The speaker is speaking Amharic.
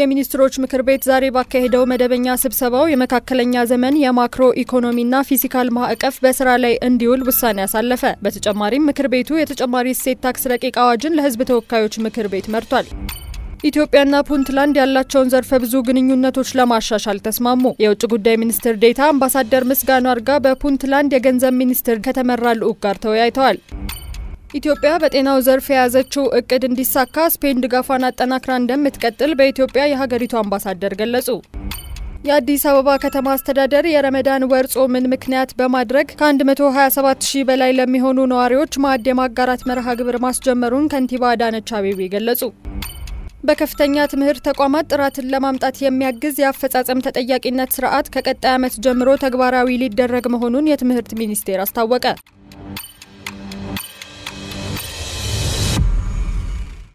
የሚኒስትሮች ምክር ቤት ዛሬ ባካሄደው መደበኛ ስብሰባው የመካከለኛ ዘመን የማክሮ ኢኮኖሚና ፊስካል ማዕቀፍ በስራ ላይ እንዲውል ውሳኔ አሳለፈ። በተጨማሪም ምክር ቤቱ የተጨማሪ እሴት ታክስ ረቂቅ አዋጅን ለሕዝብ ተወካዮች ምክር ቤት መርቷል። ኢትዮጵያና ፑንትላንድ ያላቸውን ዘርፈ ብዙ ግንኙነቶች ለማሻሻል ተስማሙ። የውጭ ጉዳይ ሚኒስትር ዴታ አምባሳደር ምስጋኑ አርጋ በፑንትላንድ የገንዘብ ሚኒስትር ከተመራ ልዑክ ጋር ተወያይተዋል። ኢትዮጵያ በጤናው ዘርፍ የያዘችው እቅድ እንዲሳካ ስፔን ድጋፏን አጠናክራ እንደምትቀጥል በኢትዮጵያ የሀገሪቱ አምባሳደር ገለጹ። የአዲስ አበባ ከተማ አስተዳደር የረመዳን ወር ጾምን ምክንያት በማድረግ ከ127 ሺህ በላይ ለሚሆኑ ነዋሪዎች ማዕድ የማጋራት መርሃ ግብር ማስጀመሩን ከንቲባ አዳነች አቤቤ ገለጹ። በከፍተኛ ትምህርት ተቋማት ጥራትን ለማምጣት የሚያግዝ የአፈጻጸም ተጠያቂነት ስርዓት ከቀጣይ ዓመት ጀምሮ ተግባራዊ ሊደረግ መሆኑን የትምህርት ሚኒስቴር አስታወቀ።